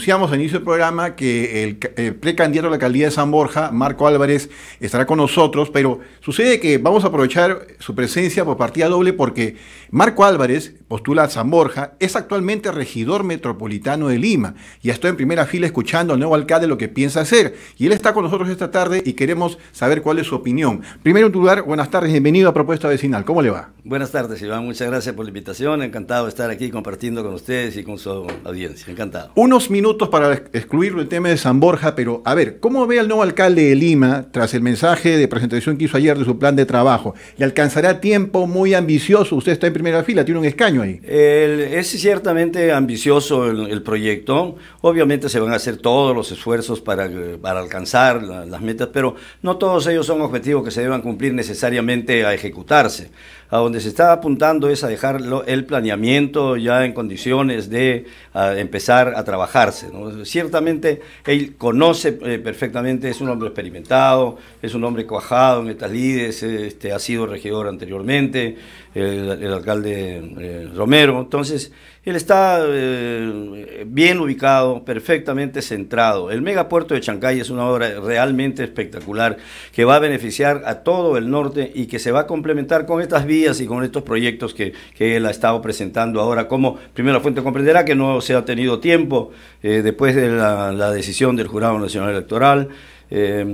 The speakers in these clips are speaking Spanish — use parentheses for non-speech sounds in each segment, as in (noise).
anunciamos al inicio del programa que el, eh, precandidato a la alcaldía de San Borja, Marco Álvarez, estará con nosotros, pero sucede que vamos a aprovechar su presencia por partida doble porque Marco Álvarez postula San Borja, es actualmente regidor metropolitano de Lima. y estoy en primera fila escuchando al nuevo alcalde lo que piensa hacer. Y él está con nosotros esta tarde y queremos saber cuál es su opinión. Primero en tu lugar, buenas tardes, bienvenido a Propuesta Vecinal. ¿Cómo le va? Buenas tardes, Iván. Muchas gracias por la invitación. Encantado de estar aquí compartiendo con ustedes y con su audiencia. Encantado. Unos minutos para excluirlo el tema de San Borja, pero a ver, ¿cómo ve al nuevo alcalde de Lima tras el mensaje de presentación que hizo ayer de su plan de trabajo? y alcanzará tiempo muy ambicioso? Usted está en primera fila, tiene un escaño es ciertamente ambicioso el, proyecto. Obviamente se van a hacer todos los esfuerzos para, eh, alcanzar las metas, pero no todos ellos son objetivos que se deban cumplir necesariamente a ejecutarse a donde se está apuntando es a dejar el planeamiento ya en condiciones de empezar a trabajarse. Ciertamente él conoce eh, perfectamente, es un hombre experimentado, es un hombre cuajado en estas lides, este, ha sido regidor anteriormente, el, alcalde eh, Romero. Entonces, él está eh, bien ubicado, perfectamente centrado. El megapuerto de Chancay es una obra realmente espectacular que va a beneficiar a todo el norte y que se va a complementar con estas vías y con estos proyectos que, él ha estado presentando ahora. Como primera fuente comprenderá que no se ha tenido tiempo eh, después de la decisión del Jurado Nacional Electoral. Eh,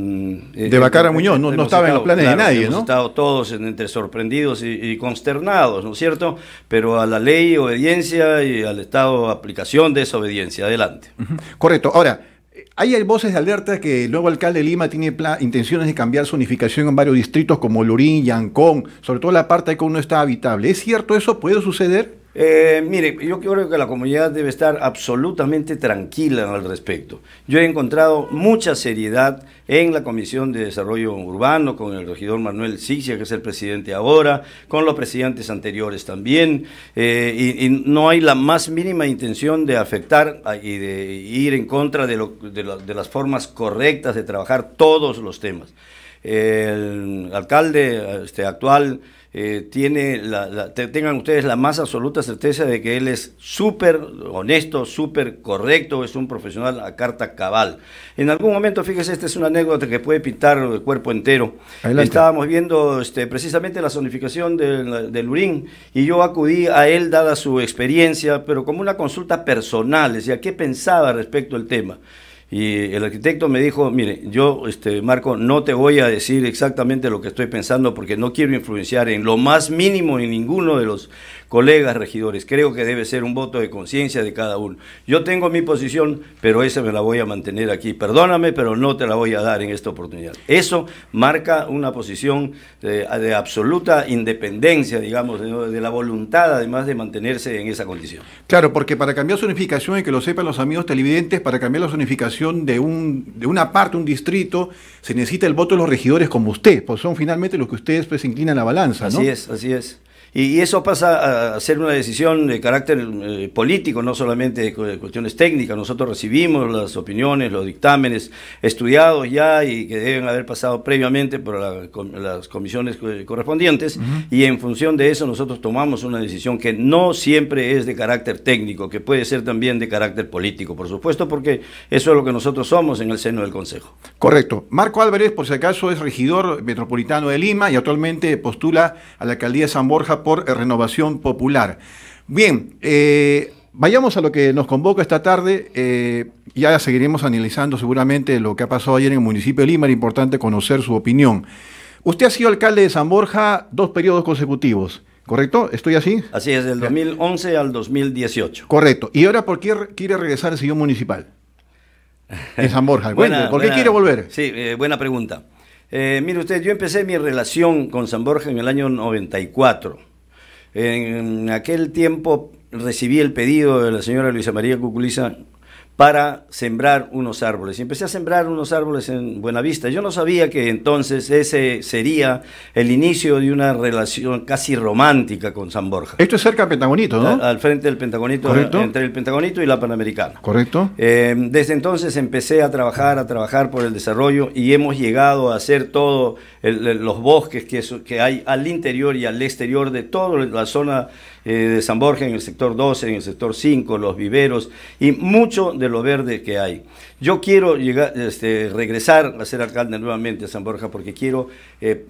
de eh, Bacara eh, Muñoz, no, no estaba en los planes de nadie, hemos estado todos entre sorprendidos y, consternados, ¿no es cierto? Pero a la ley, obediencia y al Estado, aplicación de esa Adelante. Correcto. Ahora, hay voces de alerta que el nuevo alcalde de Lima tiene intenciones de cambiar su unificación en varios distritos como Lurín, Yancón, sobre todo la parte que no está habitable. ¿Es cierto eso? ¿Puede suceder? Eh, mire, yo creo que la comunidad debe estar absolutamente tranquila al respecto. Yo he encontrado mucha seriedad en la Comisión de Desarrollo Urbano, con el regidor Manuel Sixia, que es el presidente ahora, con los presidentes anteriores también, eh, y, no hay la más mínima intención de afectar y de ir en contra de, las formas correctas de trabajar todos los temas. El alcalde este, actual eh, tengan ustedes la más absoluta certeza de que él es súper honesto, súper correcto, es un profesional a carta cabal. En algún momento, fíjese, esta es una anécdota que puede pintar el cuerpo entero. Estábamos viendo este, precisamente la zonificación del, del, Urín y yo acudí a él dada su experiencia, pero como una consulta personal, decía, ¿qué pensaba respecto al tema? Y el arquitecto me dijo, mire, yo, este, Marco, no te voy a decir exactamente lo que estoy pensando porque no quiero influenciar en lo más mínimo en ninguno de los Colegas regidores, creo que debe ser un voto de conciencia de cada uno. Yo tengo mi posición, pero esa me la voy a mantener aquí. Perdóname, pero no te la voy a dar en esta oportunidad. Eso marca una posición eh, de, absoluta independencia, digamos, de, la voluntad además de mantenerse en esa condición. Claro, porque para cambiar su unificación, y que lo sepan los amigos televidentes, para cambiar la zonificación de, un, de una parte, un distrito, se necesita el voto de los regidores como usted, pues son finalmente los que ustedes se pues, inclinan la balanza, ¿no? Así es, así es. Y eso pasa a ser una decisión de carácter eh, político, no solamente de cuestiones técnicas. Nosotros recibimos las opiniones, los dictámenes estudiados ya y que deben haber pasado previamente por las comisiones correspondientes. Y en función de eso nosotros tomamos una decisión que no siempre es de carácter técnico, que puede ser también de carácter político, por supuesto, porque eso es lo que nosotros somos en el seno del Consejo. Correcto. Marco Álvarez, por si acaso, es regidor metropolitano de Lima y actualmente postula a la alcaldía de San Borja por Renovación Popular. Bien, eh, vayamos a lo que nos convoca esta tarde. Eh, ya seguiremos analizando seguramente lo que ha pasado ayer en el municipio de Lima. Era importante conocer su opinión. Usted ha sido alcalde de San Borja dos periodos consecutivos. ¿Correcto? ¿Estoy así? Así es, del 2011 al 2018. Correcto. ¿Y ahora por qué quiere regresar al sillón municipal? En San Borja. (laughs) buena, ¿Por qué quiere volver? Sí, eh, buena pregunta. mire usted, yo empecé mi relación con San Borja en el año 94. En aquel tiempo recibí el pedido de la señora Luisa María Cuculiza para sembrar unos árboles. Y empecé a sembrar unos árboles en Buenavista. Yo no sabía que entonces ese sería el inicio de una relación casi romántica con San Borja. Esto es cerca del Pentagonito, ¿no? Al, frente del Pentagonito, entre el Pentagonito y la Panamericana. Correcto. Em, desde entonces empecé a trabajar, a trabajar por el desarrollo y hemos llegado a hacer todos los bosques que, que hay al interior y al exterior de toda la zona eh, de San Borja en el sector 12, en el sector 5, los viveros y mucho de lo verde que hay. Yo quiero llegar, este, regresar a ser alcalde nuevamente a San Borja porque quiero eh,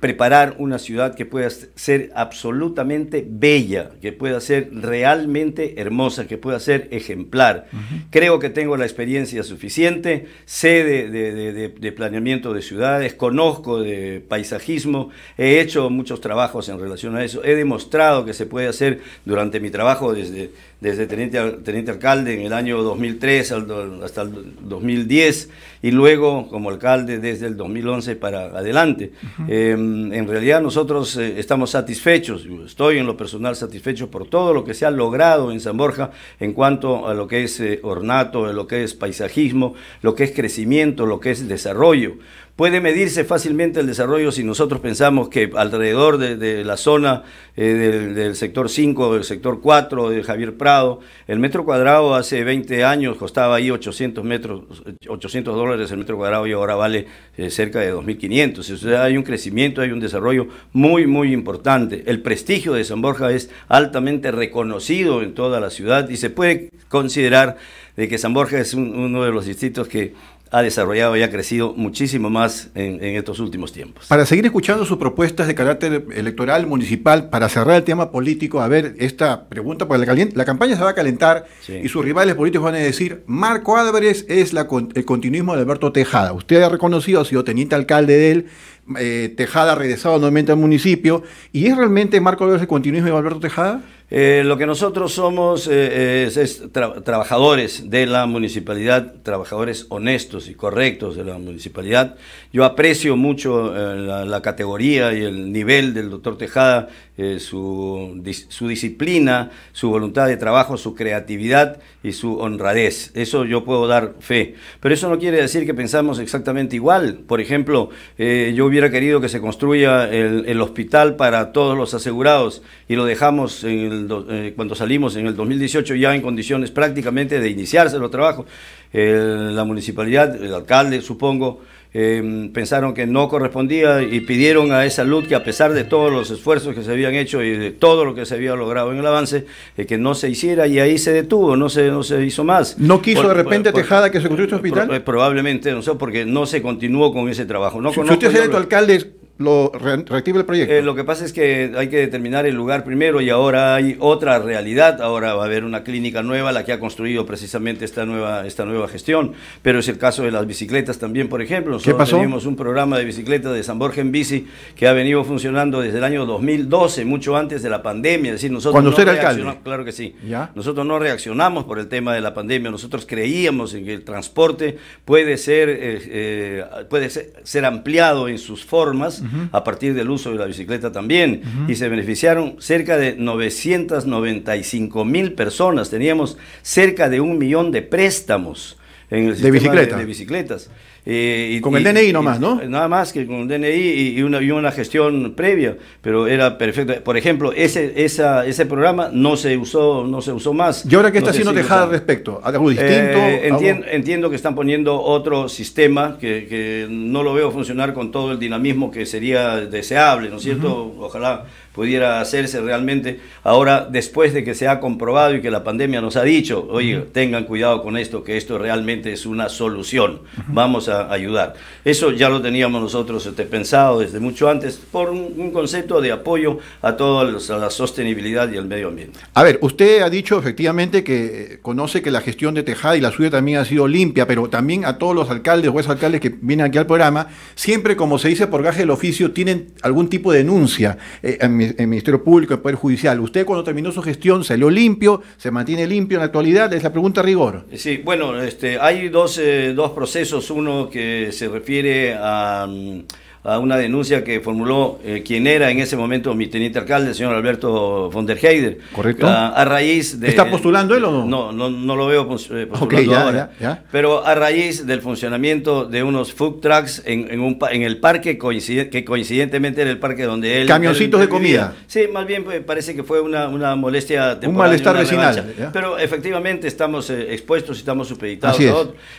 preparar una ciudad que pueda ser absolutamente bella, que pueda ser realmente hermosa, que pueda ser ejemplar. Creo que tengo la experiencia suficiente, sé de, planeamiento de ciudades, conozco de paisajismo, he hecho muchos trabajos en relación a eso, he demostrado que se puede hacer durante mi trabajo desde, desde teniente, teniente alcalde en el año 2003 hasta el 2010 y luego como alcalde desde el 2011 para adelante. Em, en realidad nosotros eh, estamos satisfechos, estoy en lo personal satisfecho por todo lo que se ha logrado en San Borja en cuanto a lo que es eh, ornato, lo que es paisajismo, lo que es crecimiento, lo que es desarrollo. Puede medirse fácilmente el desarrollo si nosotros pensamos que alrededor de, la zona eh, del, sector 5, del sector 4, de Javier Prado, el metro cuadrado hace 20 años costaba ahí 800, metros, 800 dólares el metro cuadrado y ahora vale eh, cerca de 2.500. hay un crecimiento, hay un desarrollo muy, muy importante. El prestigio de San Borja es altamente reconocido en toda la ciudad y se puede considerar de que San Borja es uno de los distritos que ha desarrollado y ha crecido muchísimo más en, estos últimos tiempos. Para seguir escuchando sus propuestas de carácter electoral, municipal, para cerrar el tema político, a ver, esta pregunta, porque la, caliente, la campaña se va a calentar y sus rivales políticos van a decir, Marco Álvarez es el continuismo de Alberto Tejada. Usted ha reconocido, ha sido teniente alcalde de él, eh, Tejada ha regresado nuevamente al municipio, ¿y es realmente Marco Álvarez el continuismo de Alberto Tejada? Eh, lo que nosotros somos eh, eh, es, trabajadores de la municipalidad, trabajadores honestos y correctos de la municipalidad. Yo aprecio mucho la, categoría y el nivel del doctor Tejada, su, disciplina, su voluntad de trabajo, su creatividad y su honradez. Eso yo puedo dar fe. Pero eso no quiere decir que pensamos exactamente igual. Por ejemplo, yo hubiera querido que se construya el hospital para todos los asegurados y lo dejamos en el eh, cuando salimos en el 2018 ya en condiciones prácticamente de iniciarse los trabajos. la municipalidad, el alcalde supongo, em, pensaron que no correspondía y pidieron a esa luz que a pesar de todos los esfuerzos que se habían hecho y de todo lo que se había logrado en el avance, eh, que no se hiciera y ahí se detuvo, no se, no se hizo más. ¿No quiso de repente Tejada que se construyó este hospital? probablemente, no sé, porque no se continuó con ese trabajo. No si, alcalde, lo el proyecto. Eh, lo que pasa es que hay que determinar el lugar primero y ahora hay otra realidad. Ahora va a haber una clínica nueva, la que ha construido precisamente esta nueva, esta nueva gestión. Pero es el caso de las bicicletas también, por ejemplo. ¿Qué pasó? Tenemos un programa de bicicletas de San Borja en Bici que ha venido funcionando desde el año 2012, mucho antes de la pandemia. decir, nosotros Cuando usted era alcalde. Claro que sí. ¿Ya? Nosotros no reaccionamos por el tema de la pandemia. Nosotros creíamos en que el transporte puede ser, eh, eh, puede ser ampliado en sus formas a partir del uso de la bicicleta también, y se beneficiaron cerca de 995 mil personas. Teníamos cerca de un millón de préstamos en el sistema de bicicletas. Eh, con el DNI nomás, ¿no? Nada más que con el DNI y una, y una gestión previa, pero era perfecto Por ejemplo, ese, esa, ese programa no se usó, no se usó más. ¿Y ahora qué está haciendo Tejada al respecto? Eh, entiendo que están poniendo otro sistema que, no lo veo funcionar con todo el dinamismo que sería deseable, ¿no es cierto? Ojalá pudiera hacerse realmente. Ahora, después de que se ha comprobado y que la pandemia nos ha dicho, oye, tengan cuidado con esto, que esto realmente es una solución. Vamos a ayudar. Eso ya lo teníamos nosotros este, pensado desde mucho antes por un, concepto de apoyo a toda la sostenibilidad y al medio ambiente. A ver, usted ha dicho efectivamente que eh, conoce que la gestión de Tejada y la suya también ha sido limpia, pero también a todos los alcaldes o alcaldes que vienen aquí al programa, siempre como se dice por gaje del oficio, tienen algún tipo de denuncia eh, en, el Ministerio Público, en el Poder Judicial. Usted cuando terminó su gestión salió limpio, se mantiene limpio en la actualidad, es la pregunta rigor. Sí, bueno, este, hay dos, eh, dos procesos, uno que se refiere a mm, a una denuncia que formuló eh, quien era en ese momento mi teniente alcalde, el señor Alberto von der Heider. Correcto. Ah, a, raíz de... ¿Está postulando él o no? No, no, lo veo eh, postulando ahora. Pero a raíz del funcionamiento de unos food trucks en, en, un, en el parque que coincidentemente era el parque donde él... Camioncitos de comida. Sí, más bien pues, parece que fue una, molestia temporal. Un malestar vecinal. Pero efectivamente estamos eh, expuestos y estamos supeditados.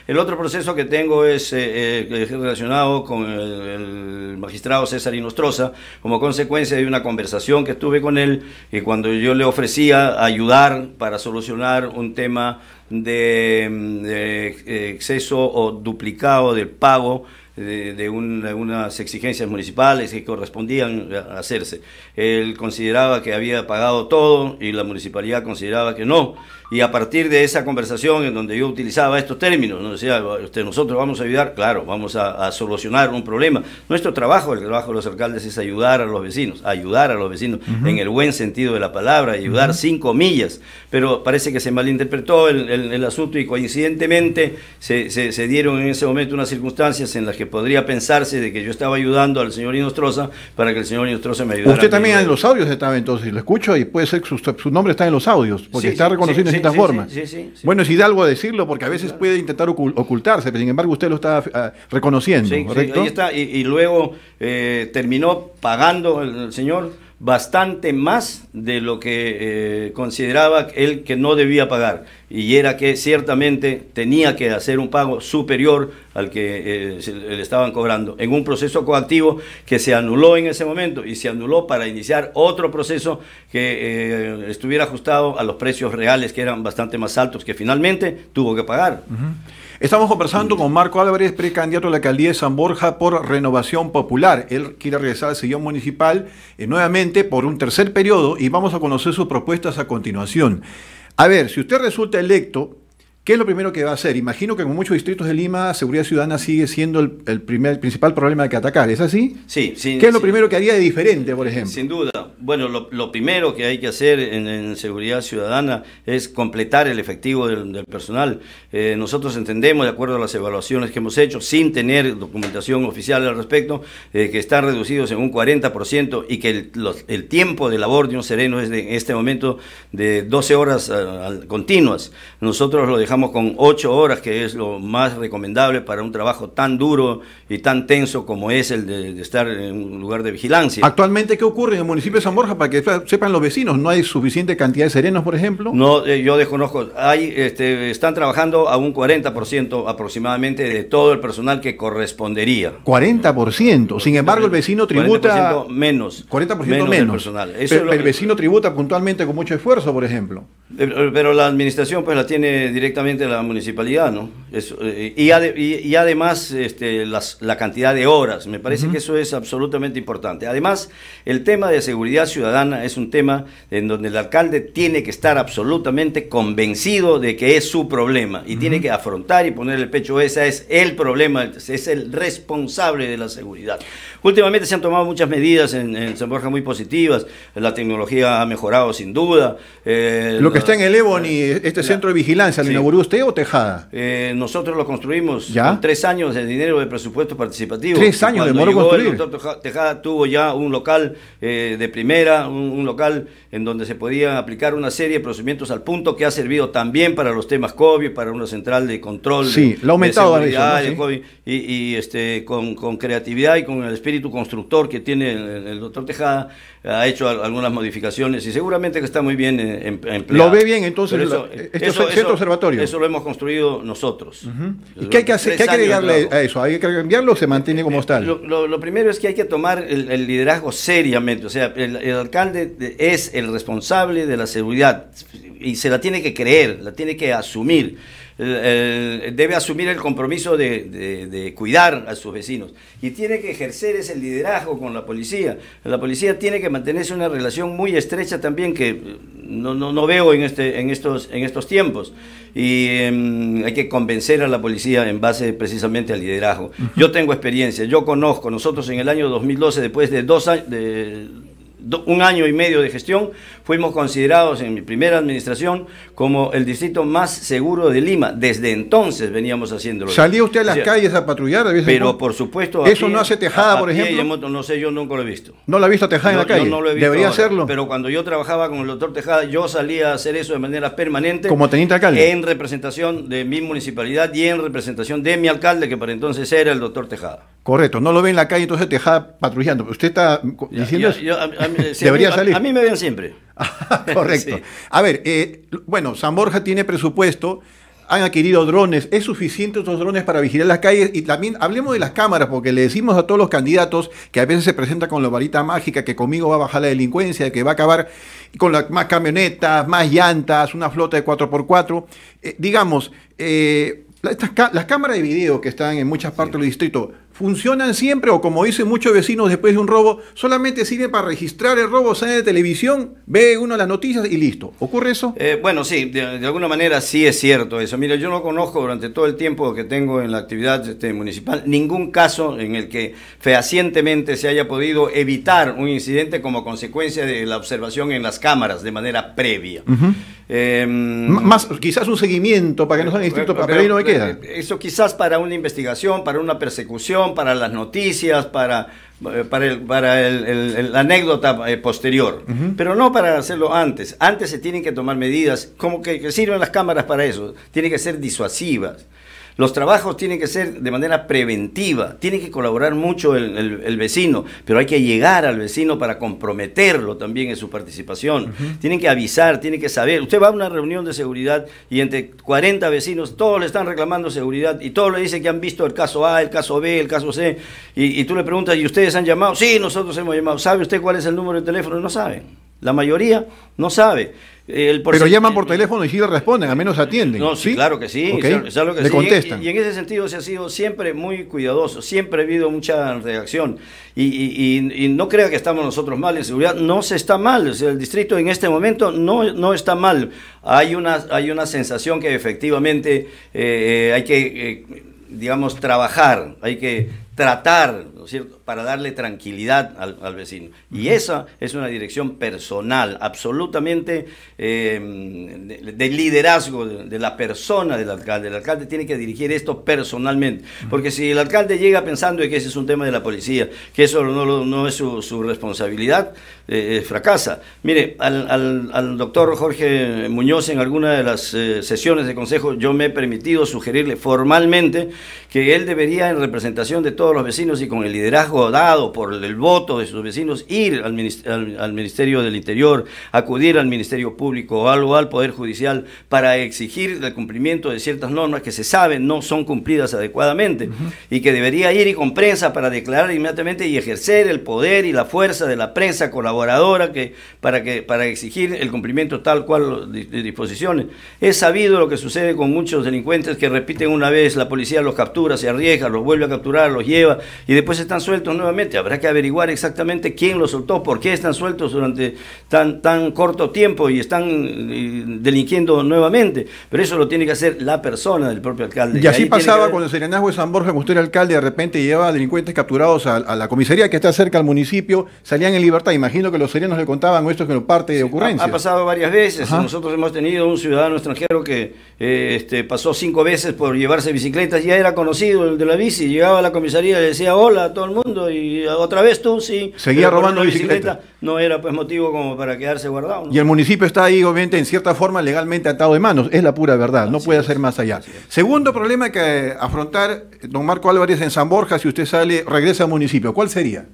El otro proceso que tengo es relacionado con el magistrado César Inostroza, como consecuencia de una conversación que estuve con él, y eh, cuando yo le ofrecía ayudar para solucionar un tema de, mm, de eh, exceso o duplicado del pago de, unas exigencias municipales que correspondían a hacerse. Él consideraba que había pagado todo y la municipalidad consideraba que no. Y a partir de esa conversación en donde yo utilizaba estos términos, no decía, usted, nosotros vamos a ayudar, claro, vamos a, solucionar un problema. Nuestro trabajo, el trabajo de los alcaldes es ayudar a los vecinos, ayudar a los vecinos en el buen sentido de la palabra, ayudar cinco millas sin comillas. Pero parece que se malinterpretó el, el, asunto y coincidentemente se, se dieron en ese momento unas circunstancias en las que podría pensarse de que yo estaba ayudando al señor Inostroza para que el señor Inostroza me ayudara. Usted también en los audios estaba entonces, lo escucho y puede ser que su, nombre está en los audios, porque está reconocido sí, en cierta forma. Bueno, es algo a decirlo porque a veces puede intentar ocultarse, pero sin embargo usted lo está ah, reconociendo. ¿correcto? Ahí y, luego eh, terminó pagando el, señor bastante más de lo que eh, consideraba él que no debía pagar y era que ciertamente tenía que hacer un pago superior al que eh, le estaban cobrando en un proceso coactivo que se anuló en ese momento y se anuló para iniciar otro proceso que eh, estuviera ajustado a los precios reales que eran bastante más altos que finalmente tuvo que pagar. Estamos conversando con Marco Álvarez, precandidato a la alcaldía de San Borja por Renovación Popular. Él quiere regresar al sillón municipal eh, nuevamente por un tercer periodo y vamos a conocer sus propuestas a continuación. A ver, si usted resulta electo, ¿Qué es lo primero que va a hacer? Imagino que en muchos distritos de Lima, seguridad ciudadana sigue siendo el, primer, principal problema que atacar, ¿es así? Sí, sí. ¿Qué es lo primero que haría de diferente, por ejemplo? Sin duda. Bueno, lo, primero que hay que hacer en, seguridad ciudadana es completar el efectivo del, personal. Eh, nosotros entendemos, de acuerdo a las evaluaciones que hemos hecho, sin tener documentación oficial al respecto, eh, que están reducidos en un 40% y que el, tiempo de labor de un sereno es de, en este momento de 12 horas eh, continuas. Nosotros lo dejamos Estamos con ocho horas, que es lo más recomendable para un trabajo tan duro y tan tenso como es el de, estar en un lugar de vigilancia. Actualmente, ¿qué ocurre en el municipio de San Borja? Para que sepan los vecinos, ¿no hay suficiente cantidad de serenos, por ejemplo? No, eh, yo desconozco. Hay, este, están trabajando a un 40% aproximadamente de todo el personal que correspondería. 40%. Sin embargo, el vecino tributa... 40% menos. 40% menos. El personal. el vecino tributa puntualmente con mucho esfuerzo, por ejemplo. Eh, eh, pero la administración pues la tiene directamente la municipalidad, ¿no? Eh, y, además este, la cantidad de horas, me parece que eso es absolutamente importante. Además, el tema de seguridad ciudadana es un tema en donde el alcalde tiene que estar absolutamente convencido de que es su problema y tiene que afrontar y poner el pecho, ese es el problema, es el responsable de la seguridad. Últimamente se han tomado muchas medidas en, San Borja muy positivas, la tecnología ha mejorado sin duda. Eh, lo que está en el Eboni, eh, este centro de vigilancia, ¿lo inauguró usted o Tejada? Eh, nosotros lo construimos ¿Ya? con tres años de dinero de presupuesto participativo. Tres años de moro construir. Tejada tuvo ya un local de primera, un, local en donde se podía aplicar una serie de procedimientos al punto que ha servido también para los temas COVID, para una central de control. Sí, lo ha aumentado COVID, y, este, con creatividad y con el espíritu tu constructor que tiene el, doctor Tejada, ha hecho algunas modificaciones y seguramente que está muy bien en eh, em, empleado. Lo ve bien entonces este eso, observatorio. Eso lo hemos construido nosotros. ¿Y qué hay que, hacer, ¿qué hay que agregarle a eso? ¿Hay que enviarlo o se mantiene como está? Lo, primero es que hay que tomar el, liderazgo seriamente. O sea, el, el alcalde es el responsable de la seguridad y se la tiene que creer, la tiene que asumir debe asumir el compromiso de, cuidar a sus vecinos y tiene que ejercer ese liderazgo con la policía. La policía tiene que mantenerse una relación muy estrecha también que eh, no, veo en, este, en, estos, en estos tiempos. Y em, hay que convencer a la policía en base precisamente al liderazgo. Yo tengo experiencia, yo conozco, nosotros en el año 2012, después de dos años un año y medio de gestión, fuimos considerados en mi primera administración como el distrito más seguro de Lima. Desde entonces veníamos haciéndolo. ¿Salía usted a las calles a patrullar? pero por supuesto... ¿Eso no hace tejada, por ejemplo? no sé, yo nunca lo he visto. ¿No lo ha visto tejada en la calle? lo he visto Debería hacerlo. Pero cuando yo trabajaba con el doctor Tejada, yo salía a hacer eso de manera permanente. ¿Como teniente alcalde? En representación de mi municipalidad y en representación de mi alcalde, que para entonces era el doctor Tejada. Correcto, no lo ve en la calle entonces Tejada patrullando. ¿Usted está diciendo Yo, Debería salir. A, mí me ven siempre. Ah, (laughs) correcto. (laughs) A ver, eh, bueno, San Borja tiene presupuesto, han adquirido drones. ¿Es suficiente estos drones para vigilar las calles? Y también hablemos de las cámaras, porque le decimos a todos los candidatos que a veces se presenta con la varita mágica, que conmigo va a bajar la delincuencia, que va a acabar con las más camionetas, más llantas, una flota de 4x4. Eh, digamos, eh, las cámaras de video que están en muchas partes del distrito, ¿funcionan siempre o como dicen muchos vecinos después de un robo, solamente sirve para registrar el robo, sale de televisión, ve uno las noticias y listo? ¿Ocurre eso? Eh, bueno, sí, de, alguna manera sí es cierto eso. Mira, yo no conozco durante todo el tiempo que tengo en la actividad este, municipal ningún caso en el que fehacientemente se haya podido evitar un incidente como consecuencia de la observación en las cámaras de manera previa. Em, más, quizás un seguimiento para que no sean distintos, pero, ahí no me queda. Eh, eso quizás para una investigación, para una persecución, para las noticias, para, eh, para, para el, la anécdota eh, posterior. Pero no para hacerlo antes. Antes se tienen que tomar medidas. Como que, que sirven las cámaras para eso. Tienen que ser disuasivas. Los trabajos tienen que ser de manera preventiva, tiene que colaborar mucho el, vecino, pero hay que llegar al vecino para comprometerlo también en su participación. Tienen que avisar, tiene que saber. Usted va a una reunión de seguridad y entre 40 vecinos todos le están reclamando seguridad y todos le dicen que han visto el caso A, el caso B, el caso C, y, tú le preguntas, ¿y ustedes han llamado? Sí, nosotros hemos llamado. ¿Sabe usted cuál es el número de teléfono? No sabe. La mayoría no sabe. Pero llaman por eh, teléfono y sí le responden, al menos atienden. sí, claro que sí. contestan. Y, en ese sentido se ha sido siempre muy cuidadoso, siempre ha habido mucha reacción. Y, no crea que estamos nosotros mal en seguridad, no se está mal. el distrito en este momento no, no está mal. Hay una, hay una sensación que efectivamente eh, eh, hay que, digamos, trabajar, hay que tratar para darle tranquilidad al, vecino. Y esa es una dirección personal, absolutamente eh, de, liderazgo de, la persona del alcalde. El alcalde tiene que dirigir esto personalmente, porque si el alcalde llega pensando que ese es un tema de la policía, que eso no, es su, responsabilidad, eh, eh, fracasa. Mire, al, doctor Jorge Muñoz en alguna de las sesiones de consejo yo me he permitido sugerirle formalmente que él debería, en representación de todos los vecinos y con el liderazgo dado por el voto de sus vecinos, ir al, al, Ministerio del Interior, acudir al Ministerio Público o algo al Poder Judicial para exigir el cumplimiento de ciertas normas que se saben no son cumplidas adecuadamente y que debería ir y con prensa para declarar inmediatamente y ejercer el poder y la fuerza de la prensa colaboradora que, para, que, para exigir el cumplimiento tal cual de disposiciones. Es sabido lo que sucede con muchos delincuentes que repiten una vez, la policía los captura, se arriesga, los vuelve a capturar, los lleva y después se están sueltos nuevamente. Habrá que averiguar exactamente quién los soltó, por qué están sueltos durante tan, tan corto tiempo y están eh, delinquiendo nuevamente. Pero eso lo tiene que hacer la persona del propio alcalde. Y así pasaba cuando el serenazgo de San Borja, cuando usted era alcalde, de repente llevaba delincuentes capturados a, la comisaría que está cerca al municipio, salían en libertad. Imagino que los serenos le contaban esto que parte de ocurrencia. Ha, pasado varias veces. Nosotros hemos tenido un ciudadano extranjero que eh, este, pasó cinco veces por llevarse bicicletas. Ya era conocido el de la bici. Llegaba a la comisaría y le decía, hola, todo el mundo y otra vez tú sí. Seguía robando bicicleta. No era pues motivo como para quedarse guardado. Y el municipio está ahí obviamente en cierta forma legalmente atado de manos, es la pura verdad, no puede ser más allá. Segundo problema que afrontar don Marco Álvarez en San Borja, si usted sale, regresa al municipio, ¿cuál sería?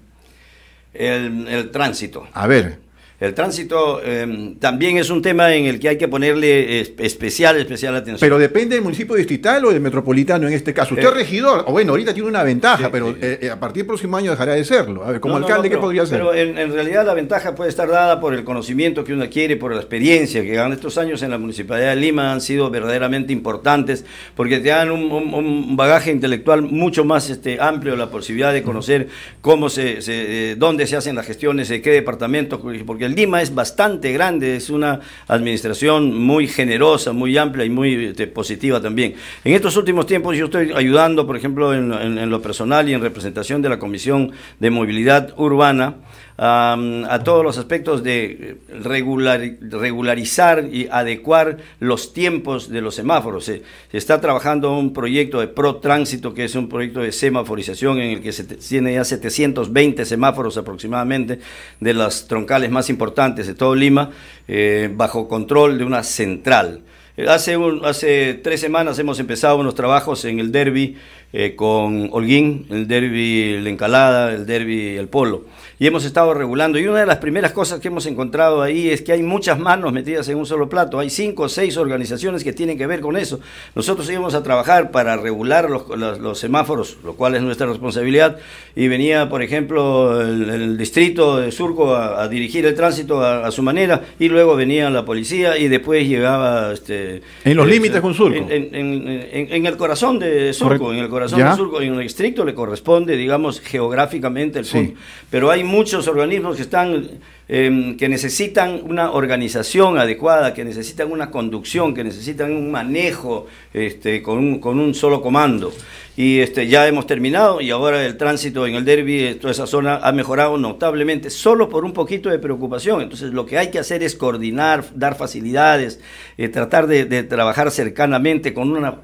El, el tránsito. A ver. El tránsito em, también es un tema en el que hay que ponerle especial, especial atención. Pero depende del municipio distrital o del metropolitano en este caso. Usted es eh, regidor, o bueno, ahorita tiene una ventaja, pero eh, eh, a partir del próximo año dejará de serlo. A ver, como alcalde, ¿qué podría ser? Pero en, realidad la ventaja puede estar dada por el conocimiento que uno adquiere, por la experiencia que ganan estos años en la Municipalidad de Lima han sido verdaderamente importantes, porque te dan un, bagaje intelectual mucho más este, amplio, la posibilidad de conocer cómo se, se dónde se hacen las gestiones, de qué departamentos, porque el Lima es bastante grande, es una administración muy generosa, muy amplia y muy este, positiva también. En estos últimos tiempos yo estoy ayudando, por ejemplo, en, en lo personal y en representación de la Comisión de Movilidad Urbana a todos los aspectos de regularizar y adecuar los tiempos de los semáforos. Se, está trabajando un proyecto de ProTránsito, que es un proyecto de semaforización en el que se tiene ya 720 semáforos aproximadamente de las troncales más importantes de todo Lima, eh, bajo control de una central. Eh, hace, hace tres semanas hemos empezado unos trabajos en el Derby eh, con Holguín, el derby la encalada, el derby el polo. Y hemos estado regulando. Y una de las primeras cosas que hemos encontrado ahí es que hay muchas manos metidas en un solo plato. Hay cinco o seis organizaciones que tienen que ver con eso. Nosotros íbamos a trabajar para regular los, semáforos, lo cual es nuestra responsabilidad. Y venía, por ejemplo, el, distrito de Surco a, dirigir el tránsito a, su manera. Y luego venía la policía y después llegaba... Este, en los eh, límites con Surco. En, el corazón de Surco, en el corazón corazón ¿Ya? del surco, en estricto le corresponde, digamos, geográficamente el Sur, Pero hay muchos organismos que están, em, que necesitan una organización adecuada, que necesitan una conducción, que necesitan un manejo este, con, con un solo comando. Y este, ya hemos terminado y ahora el tránsito en el derby, eh, toda esa zona ha mejorado notablemente, solo por un poquito de preocupación. Entonces lo que hay que hacer es coordinar, dar facilidades, eh, tratar de, trabajar cercanamente con una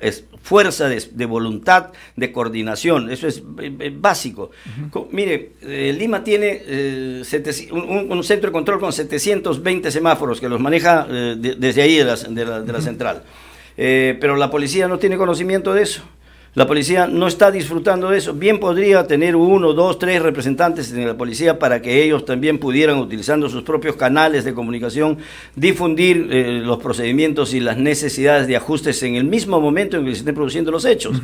fuerza de, voluntad, de coordinación. Eso es eh, básico. mire, Lima tiene un, centro de control con 720 semáforos que los maneja desde ahí de la, la central. pero la policía no tiene conocimiento de eso. La policía no está disfrutando de eso. Bien podría tener uno, dos, tres representantes en la policía para que ellos también pudieran, utilizando sus propios canales de comunicación, difundir eh, los procedimientos y las necesidades de ajustes en el mismo momento en que se estén produciendo los hechos.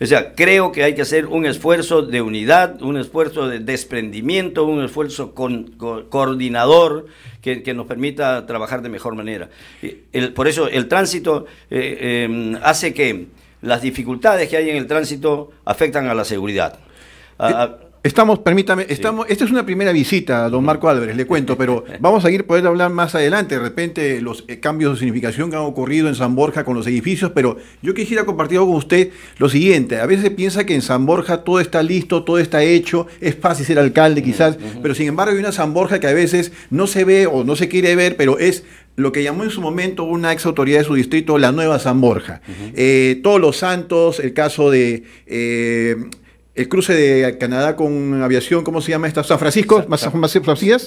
O sea, creo que hay que hacer un esfuerzo de unidad, un esfuerzo de desprendimiento, un esfuerzo con, coordinador que, nos permita trabajar de mejor manera. por eso el tránsito eh, em, hace que las dificultades que hay en el tránsito afectan a la seguridad. Ah, Estamos, permítame, estamos, esta es una primera visita, don Marco Álvarez, le cuento, pero (laughs) vamos a ir poder hablar más adelante, de repente los eh, cambios de significación que han ocurrido en San Borja con los edificios, pero yo quisiera compartir con usted lo siguiente, a veces piensa que en San Borja todo está listo, todo está hecho, es fácil ser alcalde quizás, pero sin embargo hay una San Borja que a veces no se ve o no se quiere ver, pero es lo que llamó en su momento una ex autoridad de su distrito, la nueva San Borja. Eh, todos los santos, el caso de... Eh, el cruce de Canadá con aviación, ¿cómo se llama esta? San Francisco, San, Juan Macías.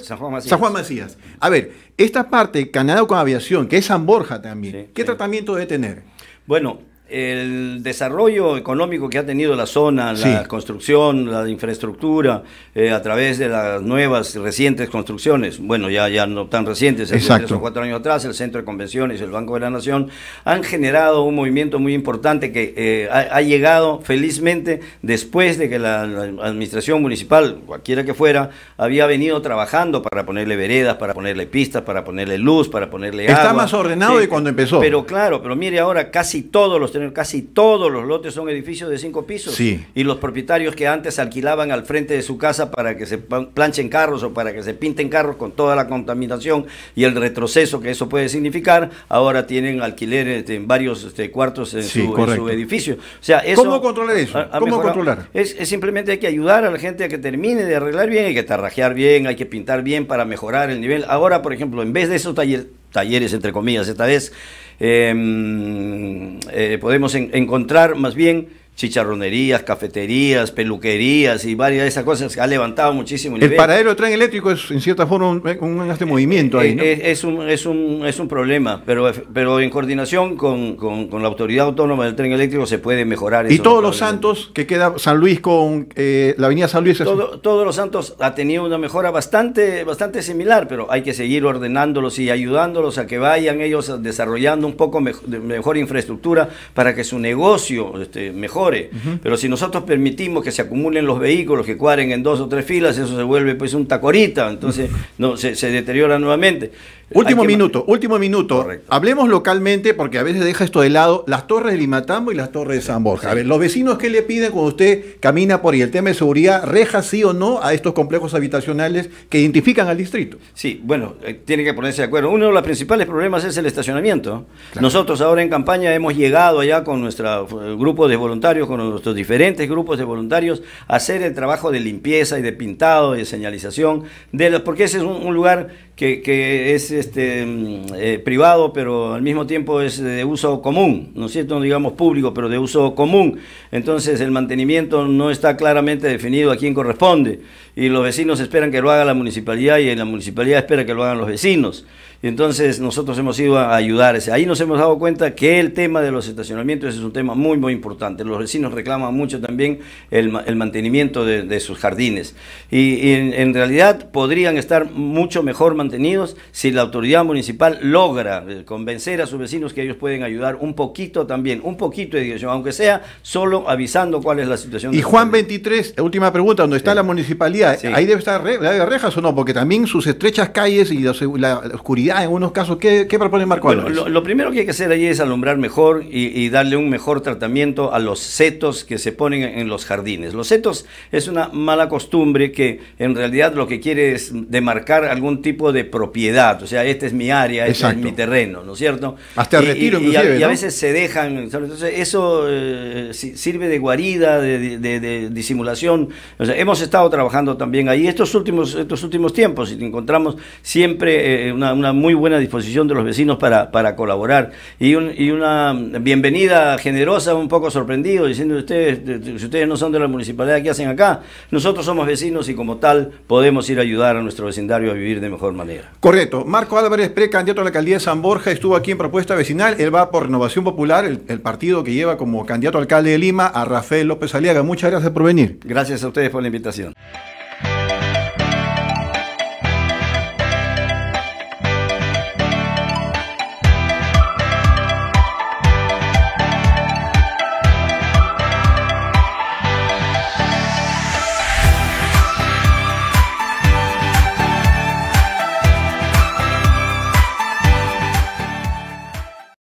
San Juan Macías. A ver, esta parte, Canadá con aviación, que es San Borja también, ¿qué tratamiento debe tener? Bueno, el desarrollo económico que ha tenido la zona, la construcción, la infraestructura, eh, a través de las nuevas recientes construcciones, bueno, ya, ya no tan recientes, hace tres o cuatro años atrás, el Centro de Convenciones, el Banco de la Nación, han generado un movimiento muy importante que eh, ha, llegado felizmente después de que la, administración municipal, cualquiera que fuera, había venido trabajando para ponerle veredas, para ponerle pistas, para ponerle luz, para ponerle agua. Está más ordenado de cuando empezó. Pero claro, pero mire ahora casi todos los casi todos los lotes son edificios de cinco pisos. Y los propietarios que antes alquilaban al frente de su casa para que se planchen carros o para que se pinten carros con toda la contaminación y el retroceso que eso puede significar, ahora tienen alquileres en varios este, cuartos en, su, edificio. ¿Cómo controlar eso? ¿Cómo controlar? Es, simplemente hay que ayudar a la gente a que termine de arreglar bien, hay que tarrajear bien, hay que pintar bien para mejorar el nivel. Ahora, por ejemplo, en vez de esos talleres talleres, entre comillas, esta vez, em, eh, podemos encontrar más bien chicharronerías, cafeterías, peluquerías y varias de esas cosas ha levantado muchísimo el nivel. El paradero del tren eléctrico es en cierta forma un, este movimiento eh, ahí, ¿no? Eh, es, un, es, un, es un problema, pero, pero en coordinación con, la autoridad autónoma del tren eléctrico se puede mejorar. Y todos los santos que queda San Luis con la avenida San Luis. todos los santos ha tenido una mejora bastante, bastante similar, pero hay que seguir ordenándolos y ayudándolos a que vayan ellos desarrollando un poco mejor, infraestructura para que su negocio este, mejore pero si nosotros permitimos que se acumulen los vehículos, que cuadren en dos o tres filas, eso se vuelve pues un tacorita, entonces no, se, se deteriora nuevamente. Último minuto, último minuto. Hablemos localmente, porque a veces deja esto de lado, las torres de Limatambo y las torres de San Borja. A ver, los vecinos, ¿qué le piden cuando usted camina por ahí? El tema de seguridad, ¿reja sí o no a estos complejos habitacionales que identifican al distrito? Sí, bueno, eh, tiene que ponerse de acuerdo. Uno de los principales problemas es el estacionamiento. Nosotros ahora en campaña hemos llegado allá con nuestro eh, grupo de voluntarios, con nuestros diferentes grupos de voluntarios, a hacer el trabajo de limpieza y de pintado y de señalización, de los, porque ese es un lugar que, es este, mm, eh, privado, pero al mismo tiempo es de uso común, ¿no es cierto? No digamos público, pero de uso común. Entonces el mantenimiento no está claramente definido a quién corresponde y los vecinos esperan que lo haga la municipalidad y la municipalidad espera que lo hagan los vecinos. Entonces nosotros hemos ido a ayudar. Ahí nos hemos dado cuenta que el tema de los estacionamientos es un tema muy, muy importante. Los vecinos reclaman mucho también el, mantenimiento de, sus jardines. Y, en, realidad podrían estar mucho mejor mantenidos si la autoridad municipal logra eh, convencer a sus vecinos que ellos pueden ayudar un poquito también, un poquito de dirección, aunque sea solo avisando cuál es la situación. Y Juan 23, última pregunta, dónde está la municipalidad, ahí debe estar re, rejas o no, porque también sus estrechas calles y la oscuridad Ah, en unos casos. ¿Qué, qué propone Marco bueno, Lo, primero que hay que hacer allí es alumbrar mejor y, darle un mejor tratamiento a los setos que se ponen en los jardines. Los setos es una mala costumbre que en realidad lo que quiere es demarcar algún tipo de propiedad. O sea, este es mi área, este es mi terreno, ¿no es cierto? Hasta y, retiro, y, a, veces se dejan. Entonces, eso eh, sirve de guarida, de, disimulación. hemos estado trabajando también ahí estos últimos, estos últimos tiempos y encontramos siempre eh, una, una muy buena disposición de los vecinos para, para colaborar y, una bienvenida generosa, un poco sorprendido, diciendo ustedes, si ustedes no son de la municipalidad, ¿qué hacen acá? Nosotros somos vecinos y como tal podemos ir a ayudar a nuestro vecindario a vivir de mejor manera. Correcto. Marco Álvarez, precandidato a la alcaldía de San Borja, estuvo aquí en propuesta vecinal, él va por Renovación Popular, el, partido que lleva como candidato alcalde de Lima a Rafael López Aliaga. Muchas gracias por venir. Gracias a ustedes por la invitación.